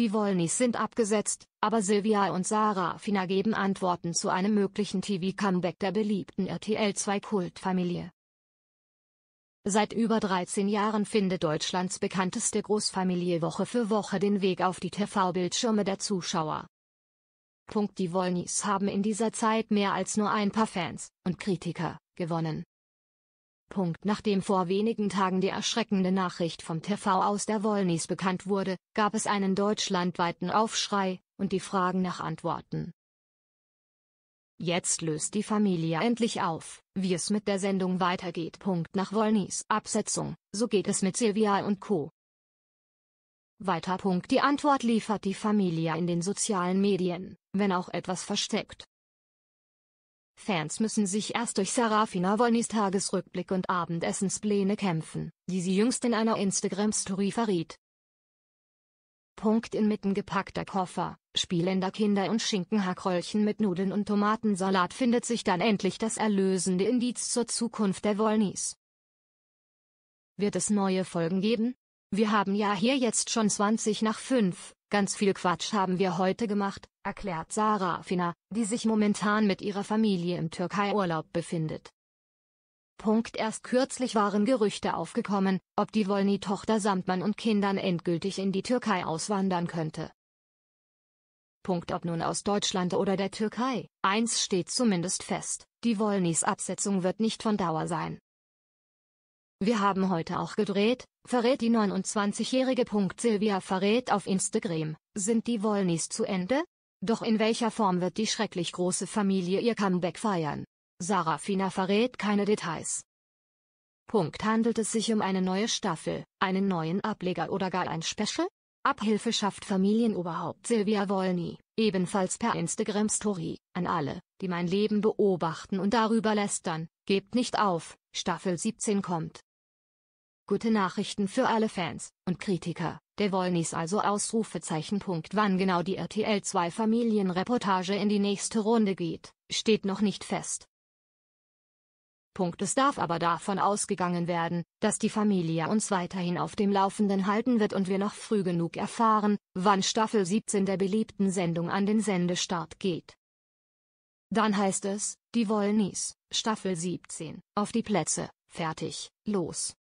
Die Wollnys sind abgesetzt, aber Silvia und Sarah Fina geben Antworten zu einem möglichen TV-Comeback der beliebten RTL2-Kultfamilie. Seit über 13 Jahren findet Deutschlands bekannteste Großfamilie Woche für Woche den Weg auf die TV-Bildschirme der Zuschauer. Punkt die Wollnys haben in dieser Zeit mehr als nur ein paar Fans und Kritiker gewonnen. Punkt. Nachdem vor wenigen Tagen die erschreckende Nachricht vom TV aus der Wollnis bekannt wurde, gab es einen deutschlandweiten Aufschrei, und die Fragen nach Antworten. Jetzt löst die Familie endlich auf, wie es mit der Sendung weitergeht. Punkt nach Wollnis Absetzung, so geht es mit Silvia und Co. Weiter. Punkt. Die Antwort liefert die Familie in den sozialen Medien, wenn auch etwas versteckt. Fans müssen sich erst durch Sarafina Wolnys Tagesrückblick und Abendessenspläne kämpfen, die sie jüngst in einer Instagram-Story verriet. Punkt inmitten gepackter Koffer, spielender Kinder und Schinkenhackröllchen mit Nudeln und Tomatensalat findet sich dann endlich das erlösende Indiz zur Zukunft der Wolnys. Wird es neue Folgen geben? Wir haben ja hier jetzt schon 20 nach 5, ganz viel Quatsch haben wir heute gemacht, erklärt Sarah Fina, die sich momentan mit ihrer Familie im Türkei-Urlaub befindet. Punkt erst kürzlich waren Gerüchte aufgekommen, ob die Wolny-Tochter samt Mann und Kindern endgültig in die Türkei auswandern könnte. Punkt ob nun aus Deutschland oder der Türkei, eins steht zumindest fest, die Wolnys Absetzung wird nicht von Dauer sein. Wir haben heute auch gedreht, verrät die 29-jährige Punkt Silvia verrät auf Instagram, sind die Wollnis zu Ende? Doch in welcher Form wird die schrecklich große Familie ihr Comeback feiern? Sarafina verrät keine Details. Punkt. Handelt es sich um eine neue Staffel, einen neuen Ableger oder gar ein Special? Abhilfe schafft Familienoberhaupt Silvia Wolny, ebenfalls per Instagram-Story, an alle, die mein Leben beobachten und darüber lästern, gebt nicht auf, Staffel 17 kommt. Gute Nachrichten für alle Fans und Kritiker. Der Wollnis also Ausrufezeichen. Punkt. Wann genau die RTL 2 Familienreportage in die nächste Runde geht, steht noch nicht fest. Punkt. Es darf aber davon ausgegangen werden, dass die Familie uns weiterhin auf dem Laufenden halten wird und wir noch früh genug erfahren, wann Staffel 17 der beliebten Sendung an den Sendestart geht. Dann heißt es, die Wollnis, Staffel 17, auf die Plätze, fertig, los.